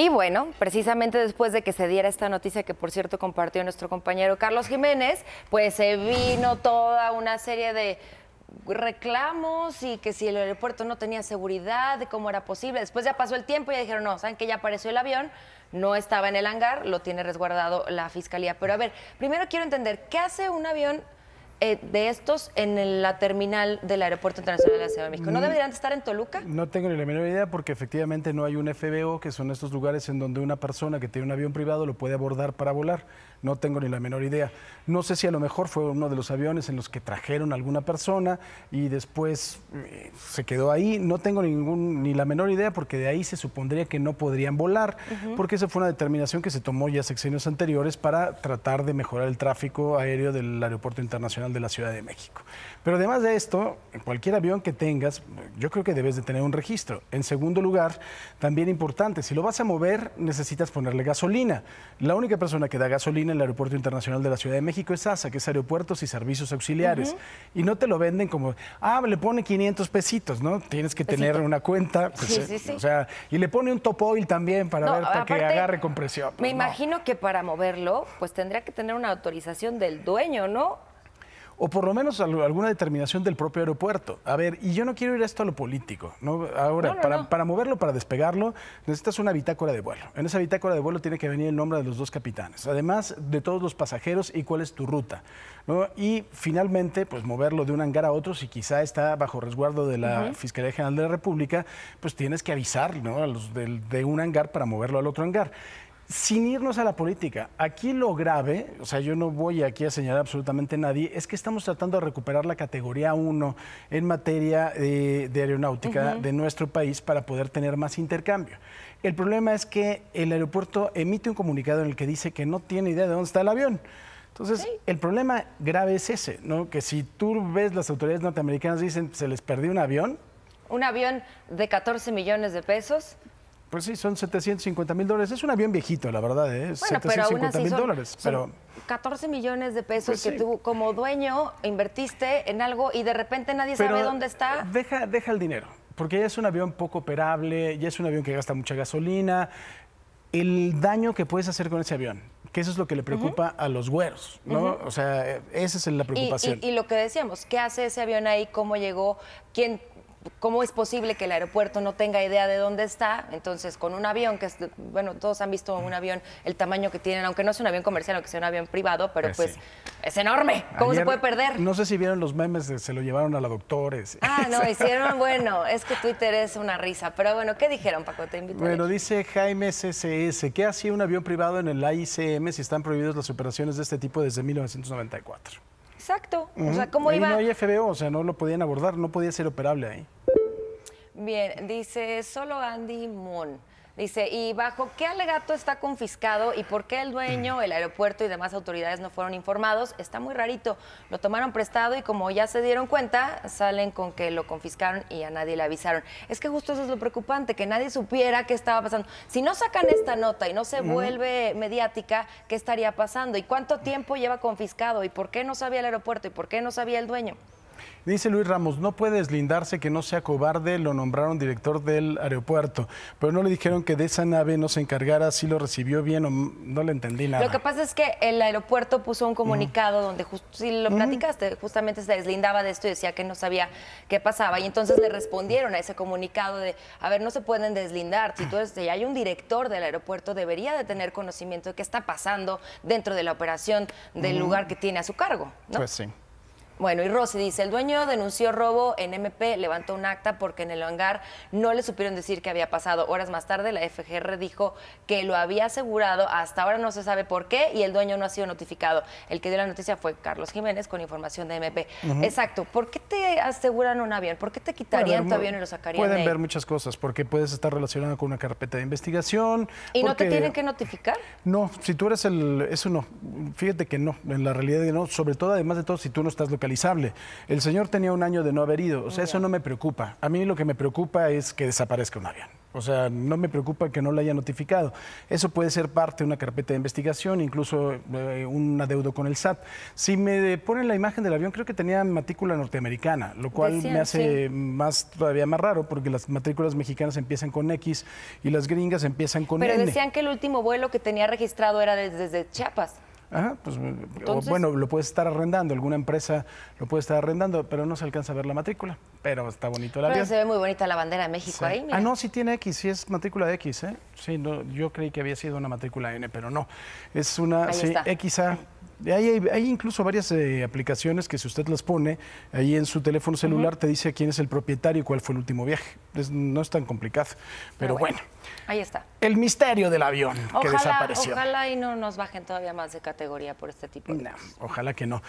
Y bueno, precisamente después de que se diera esta noticia que por cierto compartió nuestro compañero Carlos Jiménez, pues se vino toda una serie de reclamos y que si el aeropuerto no tenía seguridad, cómo era posible. Después ya pasó el tiempo y dijeron, no, saben que ya apareció el avión, no estaba en el hangar, lo tiene resguardado la fiscalía. Pero a ver, primero quiero entender, ¿qué hace un avión eh, de estos en la terminal del Aeropuerto Internacional de la Ciudad de México? ¿No mm. deberían estar en Toluca? No tengo ni la menor idea porque efectivamente no hay un FBO, que son estos lugares en donde una persona que tiene un avión privado lo puede abordar para volar. No tengo ni la menor idea. No sé si a lo mejor fue uno de los aviones en los que trajeron a alguna persona y después eh, se quedó ahí. No tengo ningún, ni la menor idea porque de ahí se supondría que no podrían volar, porque esa fue una determinación que se tomó ya sexenios anteriores para tratar de mejorar el tráfico aéreo del Aeropuerto Internacional de la Ciudad de México. Pero además de esto, cualquier avión que tengas, yo creo que debes de tener un registro. En segundo lugar, también importante, si lo vas a mover, necesitas ponerle gasolina. La única persona que da gasolina en el Aeropuerto Internacional de la Ciudad de México es ASA, que es Aeropuertos y Servicios Auxiliares. Y no te lo venden como, ah, le pone 500 pesitos, ¿no? Tienes que tener una cuenta. sí, pues, sí, sí. O sea, y le pone un top oil también para ver, para que agarre compresión. Pues, me imagino que para moverlo, pues tendría que tener una autorización del dueño, ¿no? o por lo menos alguna determinación del propio aeropuerto. A ver, y yo no quiero ir esto a lo político, ¿no? Ahora, para, moverlo, para despegarlo, necesitas una bitácora de vuelo. En esa bitácora de vuelo tiene que venir el nombre de los dos capitanes, además de todos los pasajeros y cuál es tu ruta, Y finalmente, pues moverlo de un hangar a otro, si quizá está bajo resguardo de la Fiscalía General de la República, pues tienes que avisar, A los de un hangar para moverlo al otro hangar sin irnos a la política. Aquí lo grave, o sea, yo no voy aquí a señalar absolutamente a nadie, es que estamos tratando de recuperar la categoría 1 en materia de, aeronáutica de nuestro país para poder tener más intercambio. El problema es que el aeropuerto emite un comunicado en el que dice que no tiene idea de dónde está el avión. Entonces, el problema grave es ese, ¿no? Que si tú ves las autoridades norteamericanas dicen se les perdió un avión. Un avión de 14 millones de pesos pues sí, son 750 mil dólares. Es un avión viejito, la verdad, ¿eh? Bueno, 750 mil dólares. Pero... 14 millones de pesos pues que tú como dueño invertiste en algo y de repente nadie sabe dónde está. Deja, deja el dinero, porque ya es un avión poco operable, ya es un avión que gasta mucha gasolina. El daño que puedes hacer con ese avión, que eso es lo que le preocupa a los güeros, ¿no? O sea, eh, esa es la preocupación. y, lo que decíamos, ¿qué hace ese avión ahí? ¿Cómo llegó? ¿Quién ¿cómo es posible que el aeropuerto no tenga idea de dónde está? Entonces, con un avión, que es, bueno, todos han visto un avión, el tamaño que tienen, aunque no sea un avión comercial, aunque sea un avión privado, pero eh, pues es enorme. ¿Cómo se puede perder? No sé si vieron los memes, de, se lo llevaron a la doctora. Ah, no, hicieron, bueno, es que Twitter es una risa, pero bueno, ¿qué dijeron, Paco? Te invito. Bueno, dice Jaime CCS, ¿qué hacía un avión privado en el AICM si están prohibidas las operaciones de este tipo desde 1994? Exacto. O sea, ¿cómo ahí No hay FBO, o sea, no lo podían abordar, no podía ser operable ahí. Bien, dice solo Andy Mon. Dice, ¿y bajo qué alegato está confiscado y por qué el dueño, mm. el aeropuerto y demás autoridades no fueron informados? Está muy rarito. Lo tomaron prestado y como ya se dieron cuenta, salen con que lo confiscaron y a nadie le avisaron. Es que justo eso es lo preocupante, que nadie supiera qué estaba pasando. Si no sacan esta nota y no se vuelve mediática, ¿qué estaría pasando? ¿Y cuánto tiempo lleva confiscado? ¿Y por qué no sabía el aeropuerto? ¿Y por qué no sabía el dueño? Dice Luis Ramos, no puede deslindarse que no sea cobarde, lo nombraron director del aeropuerto, pero no le dijeron que de esa nave no se encargara, si lo recibió bien o no le entendí nada. Lo que pasa es que el aeropuerto puso un comunicado donde, si lo platicaste, justamente se deslindaba de esto y decía que no sabía qué pasaba. Y entonces le respondieron a ese comunicado de, a ver, no se pueden deslindar, si tú hay un director del aeropuerto, debería de tener conocimiento de qué está pasando dentro de la operación del lugar que tiene a su cargo. Pues sí. Bueno, y Rosy dice, el dueño denunció robo en MP, levantó un acta porque en el hangar no le supieron decir qué había pasado. Horas más tarde la FGR dijo que lo había asegurado, hasta ahora no se sabe por qué y el dueño no ha sido notificado. El que dio la noticia fue Carlos Jiménez con información de MP. Exacto, ¿por qué te aseguran un avión? ¿Por qué te quitarían tu avión y lo sacarían? Pueden ver muchas cosas, porque puedes estar relacionado con una carpeta de investigación. ¿Y no te tienen que notificar? No, si tú eres el... Eso no, fíjate que no, en la realidad no, sobre todo, además de todo, si tú no estás localizado el señor tenía un año de no haber ido, o sea, eso no me preocupa. A mí lo que me preocupa es que desaparezca un avión. O sea, no me preocupa que no lo haya notificado. Eso puede ser parte de una carpeta de investigación, incluso eh, un adeudo con el SAT. Si me ponen la imagen del avión, creo que tenía matrícula norteamericana, lo cual me hace más todavía más raro, porque las matrículas mexicanas empiezan con X y las gringas empiezan con N. Pero decían que el último vuelo que tenía registrado era desde Chiapas. Ajá, pues, bueno, lo puedes estar arrendando, alguna empresa lo puede estar arrendando, pero no se alcanza a ver la matrícula. Pero está bonito la Pero se ve muy bonita la bandera de México ahí. Mira. Ah, no, sí tiene X, sí es matrícula de X, ¿eh? Sí, no, yo creí que había sido una matrícula N, pero no. Es una XA. Hay, incluso varias eh, aplicaciones que si usted las pone ahí en su teléfono celular te dice quién es el propietario y cuál fue el último viaje. no es tan complicado, pero, bueno, Ahí está. El misterio del avión que desapareció. Ojalá y no nos bajen todavía más de categoría por este tipo de... No, ojalá que no.